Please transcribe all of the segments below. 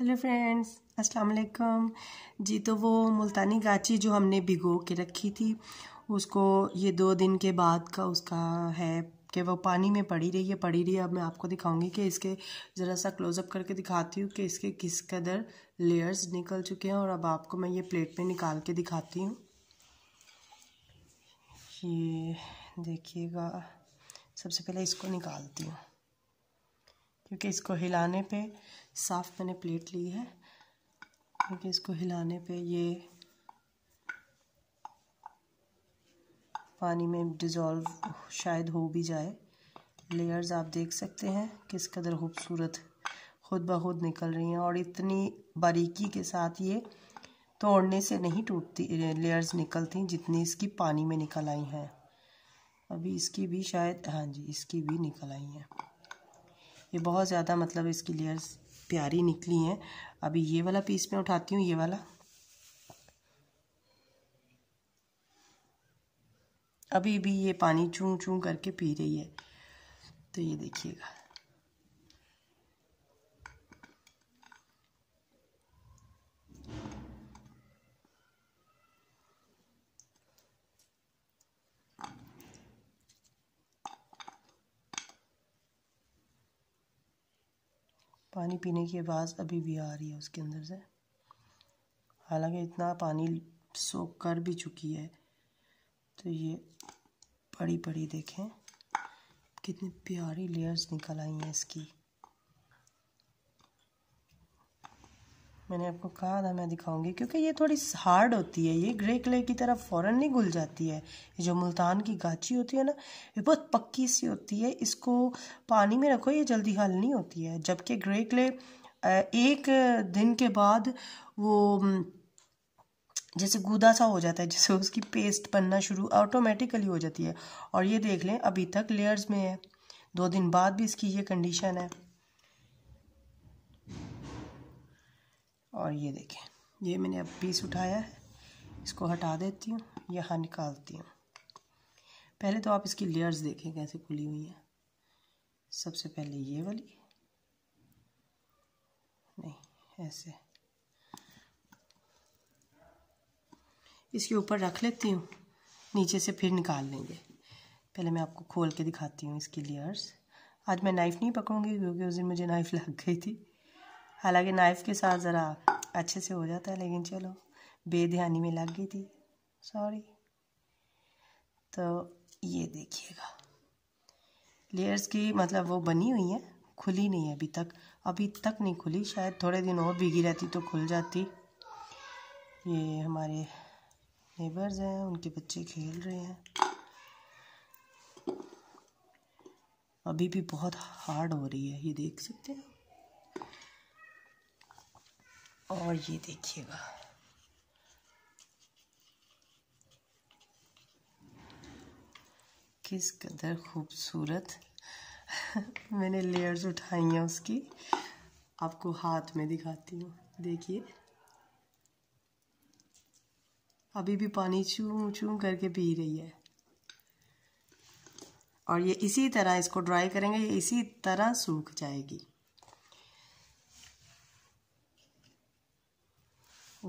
hello friends अस्सलाम वालेकुम जी तो वो मुल्तानी गाची जो हमने भिगो के रखी थी उसको ये दो दिन के बाद का उसका है कि वो पानी में पड़ी रही है पड़ी रही है अब मैं आपको दिखाऊंगी कि इसके ज़रा सा क्लोज़अप करके दिखाती हूँ कि इसके किस कदर लेयर्स निकल चुके हैं और अब आपको मैं ये प्लेट में निकाल के दिखाती हूँ ये देखिएगा सबसे पहले इसको निकालती हूँ क्योंकि इसको हिलाने पे साफ़ मैंने प्लेट ली है क्योंकि इसको हिलाने पे ये पानी में डिज़ोल्व शायद हो भी जाए लेयर्स आप देख सकते हैं किस कदर खूबसूरत खुद ब खुद निकल रही हैं और इतनी बारीकी के साथ ये तोड़ने से नहीं टूटती लेयर्स निकलती जितनी इसकी पानी में निकल आई हैं अभी इसकी भी शायद हाँ जी इसकी भी निकल आई हैं ये बहुत ज़्यादा मतलब इसकी लेयर्स प्यारी निकली हैं अभी ये वाला पीस मैं उठाती हूँ ये वाला अभी भी ये पानी चूँ चूँ करके पी रही है तो ये देखिएगा पानी पीने की आवाज़ अभी भी आ रही है उसके अंदर से हालांकि इतना पानी सोख कर भी चुकी है तो ये पड़ी पड़ी देखें कितनी प्यारी लेयर्स निकल आई हैं इसकी मैंने आपको कहा था मैं दिखाऊंगी क्योंकि ये थोड़ी हार्ड होती है ये ग्रे कलर की तरफ फ़ौरन नहीं घुल जाती है ये जो मुल्तान की गाची होती है ना ये बहुत पक्की सी होती है इसको पानी में रखो ये जल्दी हल नहीं होती है जबकि ग्रे कलर एक दिन के बाद वो जैसे गूदा सा हो जाता है जैसे उसकी पेस्ट बनना शुरू ऑटोमेटिकली हो जाती है और ये देख लें अभी तक लेयर्स में है दो दिन बाद भी इसकी ये कंडीशन है और ये देखें ये मैंने अब पीस उठाया है इसको हटा देती हूँ यहाँ निकालती हूँ पहले तो आप इसकी लेयर्स देखें कैसे खुली हुई हैं सबसे पहले ये वाली नहीं ऐसे इसके ऊपर रख लेती हूँ नीचे से फिर निकाल लेंगे पहले मैं आपको खोल के दिखाती हूँ इसकी लेयर्स आज मैं नाइफ़ नहीं पकड़ूंगी क्योंकि उस दिन मुझे नाइफ़ लग गई थी हालांकि नाइफ़ के साथ ज़रा अच्छे से हो जाता है लेकिन चलो बेध्यानी में लग गई थी सॉरी तो ये देखिएगा लेयर्स की मतलब वो बनी हुई है खुली नहीं है अभी तक अभी तक नहीं खुली शायद थोड़े दिन और भीगी रहती तो खुल जाती ये हमारे नेबर्स हैं उनके बच्चे खेल रहे हैं अभी भी बहुत हार्ड हो रही है ये देख सकते हैं और ये देखिएगा किस कदर खूबसूरत मैंने लेयर्स उठाई हैं उसकी आपको हाथ में दिखाती हूँ देखिए अभी भी पानी चूम चूम करके पी रही है और ये इसी तरह इसको ड्राई करेंगे ये इसी तरह सूख जाएगी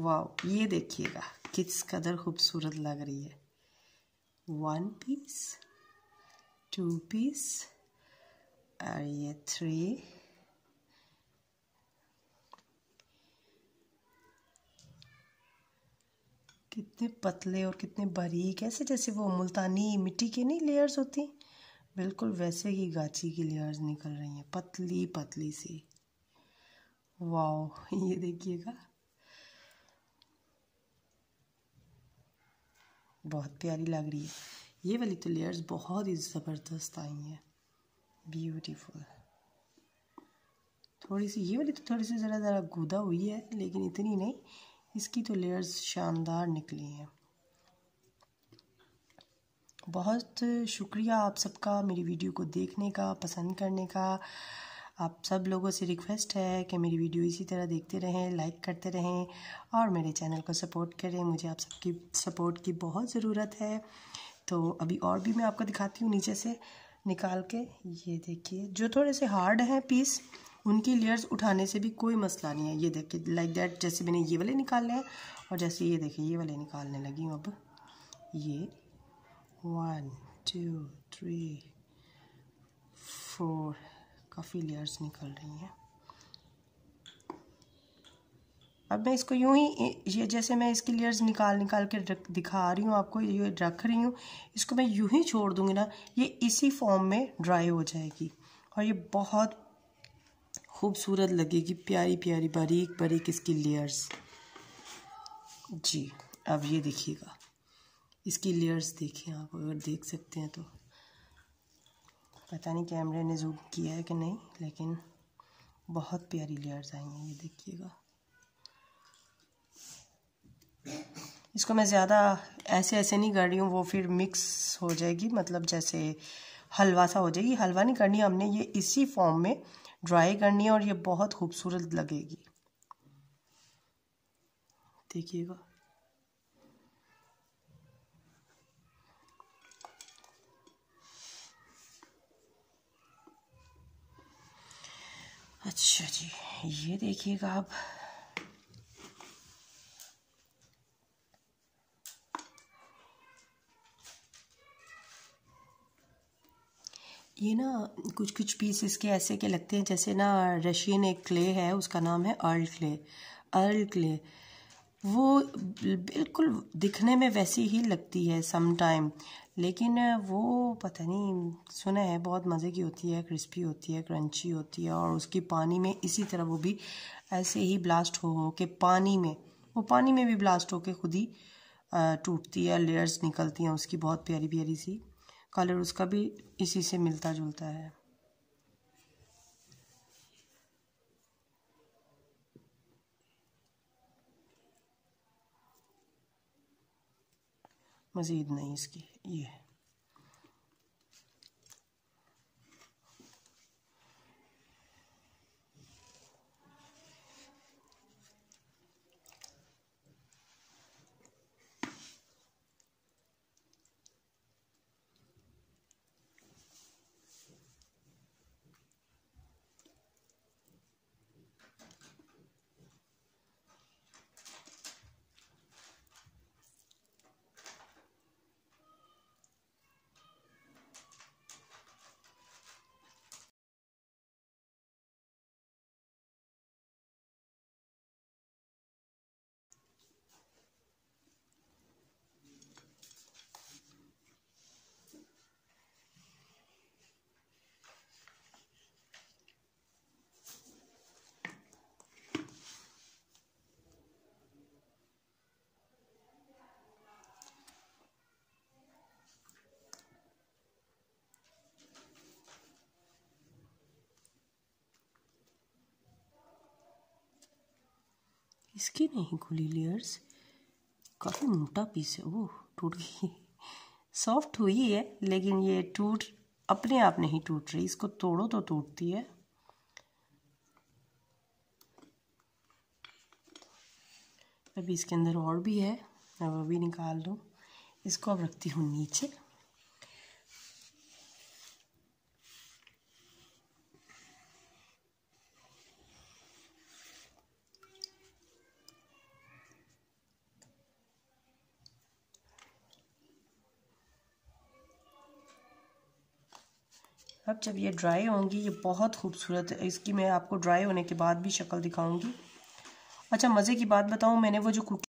वाओ ये देखिएगा किस कदर खूबसूरत लग रही है वन पीस टू पीस और ये थ्री कितने पतले और कितने बारीक ऐसे जैसे वो मुल्तानी मिट्टी के नहीं लेयर्स होती बिल्कुल वैसे ही गाची की लेयर्स निकल रही हैं पतली पतली सी वाओ ये देखिएगा बहुत प्यारी लग रही है ये वाली तो लेयर्स बहुत ही ज़बरदस्त आई हैं ब्यूटीफुल थोड़ी सी ये वाली तो थोड़ी सी ज़रा ज़रा गुदा हुई है लेकिन इतनी नहीं इसकी तो लेयर्स शानदार निकली हैं बहुत शुक्रिया आप सबका मेरी वीडियो को देखने का पसंद करने का आप सब लोगों से रिक्वेस्ट है कि मेरी वीडियो इसी तरह देखते रहें लाइक करते रहें और मेरे चैनल को सपोर्ट करें मुझे आप सबकी सपोर्ट की बहुत ज़रूरत है तो अभी और भी मैं आपको दिखाती हूँ नीचे से निकाल के ये देखिए जो थोड़े से हार्ड हैं पीस उनकी लेयर्स उठाने से भी कोई मसला नहीं है ये देखिए लाइक दैट जैसे मैंने ये वाले निकाले हैं और जैसे ये देखिए ये वाले निकालने लगी हूँ अब ये वन टू थ्री फोर काफ़ी लेयर्स निकल रही हैं अब मैं इसको यूं ही ये जैसे मैं इसकी लेयर्स निकाल निकाल के दिखा रही हूँ आपको ये रख रही हूँ इसको मैं यूं ही छोड़ दूँगी ना ये इसी फॉर्म में ड्राई हो जाएगी और ये बहुत खूबसूरत लगेगी प्यारी प्यारी बारीक बारीक इसकी लेयर्स जी अब ये देखिएगा इसकी लेयर्स देखिए आप अगर देख सकते हैं तो पता नहीं कैमरे ने जूम किया है कि नहीं लेकिन बहुत प्यारी लेयर्स आई हैं ये देखिएगा इसको मैं ज़्यादा ऐसे ऐसे नहीं कर रही हूँ वो फिर मिक्स हो जाएगी मतलब जैसे हलवा सा हो जाएगी हलवा नहीं करनी हमने ये इसी फॉर्म में ड्राई करनी है और ये बहुत खूबसूरत लगेगी देखिएगा अच्छा जी ये देखिएगा आप ये ना कुछ कुछ पीस इसके ऐसे के लगते हैं जैसे ना रशियन एक क्ले है उसका नाम है अर्ल क्ले अर्ल क्ले वो बिल्कुल दिखने में वैसी ही लगती है सम टाइम लेकिन वो पता नहीं सुना है बहुत मज़े की होती है क्रिस्पी होती है क्रंची होती है और उसकी पानी में इसी तरह वो भी ऐसे ही ब्लास्ट हो हो के पानी में वो पानी में भी ब्लास्ट हो के खुद ही टूटती है लेयर्स निकलती हैं उसकी बहुत प्यारी प्यारी सी कलर उसका भी इसी से मिलता जुलता है Mazid-Naiski je इसकी नहीं खुली लेयर्स काफ़ी मोटा पीस है वो टूट गई सॉफ्ट हुई है लेकिन ये टूट अपने आप नहीं टूट रही इसको तोड़ो तो टूटती है अभी इसके अंदर और भी है अब अभी निकाल दूँ इसको अब रखती हूँ नीचे अब जब ये ड्राई होंगी ये बहुत खूबसूरत है इसकी मैं आपको ड्राई होने के बाद भी शक्ल दिखाऊंगी अच्छा मज़े की बात बताऊँ मैंने वो जो कुकी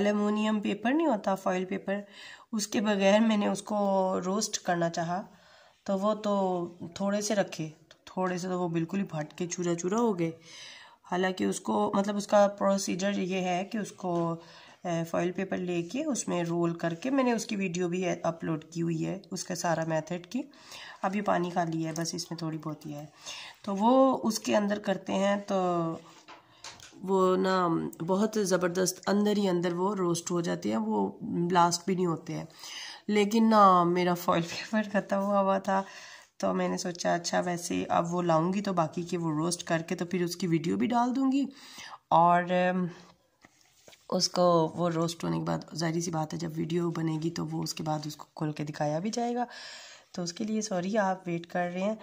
एलमिनियम पेपर नहीं होता फॉइल पेपर उसके बगैर मैंने उसको रोस्ट करना चाहा तो वो तो थोड़े से रखे तो थोड़े से तो वो बिल्कुल ही फट के चूरा चूरा हो गए हालांकि उसको मतलब उसका प्रोसीजर ये है कि उसको फॉइल पेपर लेके उसमें रोल करके मैंने उसकी वीडियो भी अपलोड की हुई है उसका सारा मेथड की अब ये पानी खाली है बस इसमें थोड़ी बहुत ही है तो वो उसके अंदर करते हैं तो वो ना बहुत ज़बरदस्त अंदर ही अंदर वो रोस्ट हो जाते हैं वो ब्लास्ट भी नहीं होते हैं लेकिन ना मेरा फॉइल पेपर ख़त्म हुआ हुआ था तो मैंने सोचा अच्छा वैसे अब वो लाऊंगी तो बाकी के वो रोस्ट करके तो फिर उसकी वीडियो भी डाल दूंगी और उसको वो रोस्ट होने के बाद जाहिर सी बात है जब वीडियो बनेगी तो वो उसके बाद उसको खोल के दिखाया भी जाएगा तो उसके लिए सॉरी आप वेट कर रहे हैं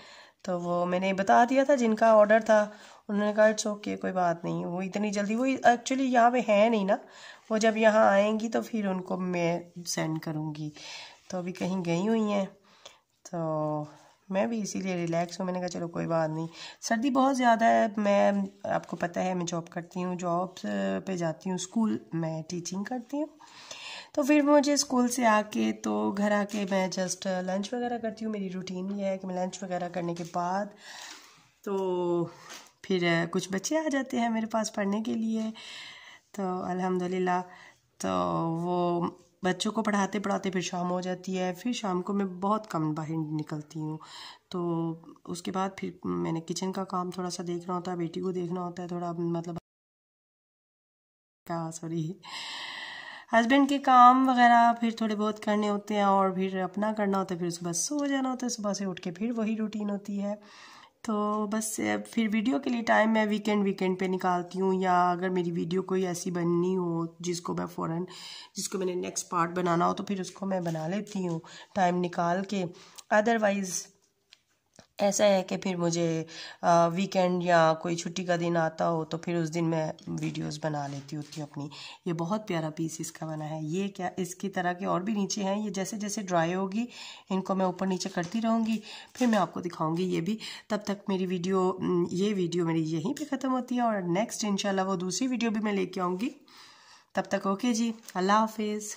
तो वो मैंने बता दिया था जिनका ऑर्डर था उन्होंने कहा इट्स ओके कोई बात नहीं वो इतनी जल्दी वो एक्चुअली यहाँ पे है नहीं ना वो जब यहाँ आएंगी तो फिर उनको मैं सेंड करूँगी तो अभी कहीं गई हुई हैं तो मैं भी इसीलिए रिलैक्स हूँ मैंने कहा चलो कोई बात नहीं सर्दी बहुत ज़्यादा है मैं आपको पता है मैं जॉब करती हूँ जॉब पे जाती हूँ स्कूल मैं टीचिंग करती हूँ तो फिर मुझे स्कूल से आके तो घर आके मैं जस्ट लंच वगैरह करती हूँ मेरी रूटीन ये है कि मैं लंच वगैरह करने के बाद तो फिर कुछ बच्चे आ जाते हैं मेरे पास पढ़ने के लिए तो अलहमदिल्ला तो वो बच्चों को पढ़ाते पढ़ाते फिर शाम हो जाती है फिर शाम को मैं बहुत कम बाहर निकलती हूँ तो उसके बाद फिर मैंने किचन का काम थोड़ा सा देखना होता है बेटी को देखना होता है थोड़ा मतलब क्या सॉरी हस्बैंड के काम वगैरह फिर थोड़े बहुत करने होते हैं और फिर अपना करना होता है फिर सुबह सो जाना होता है सुबह से उठ के फिर वही रूटीन होती है तो बस फिर वीडियो के लिए टाइम मैं वीकेंड वीकेंड पे निकालती हूँ या अगर मेरी वीडियो कोई ऐसी बननी हो जिसको मैं फ़ौरन जिसको मैंने नेक्स्ट पार्ट बनाना हो तो फिर उसको मैं बना लेती हूँ टाइम निकाल के अदरवाइज़ ऐसा है कि फिर मुझे वीकेंड या कोई छुट्टी का दिन आता हो तो फिर उस दिन मैं वीडियोस बना लेती होती हूँ अपनी ये बहुत प्यारा पीस इसका बना है ये क्या इसकी तरह के और भी नीचे हैं ये जैसे जैसे ड्राई होगी इनको मैं ऊपर नीचे करती रहूँगी फिर मैं आपको दिखाऊँगी ये भी तब तक मेरी वीडियो ये वीडियो मेरी यहीं पर ख़त्म होती है और नेक्स्ट इनशाला वो दूसरी वीडियो भी मैं लेके आऊँगी तब तक ओके जी अल्लाह हाफिज़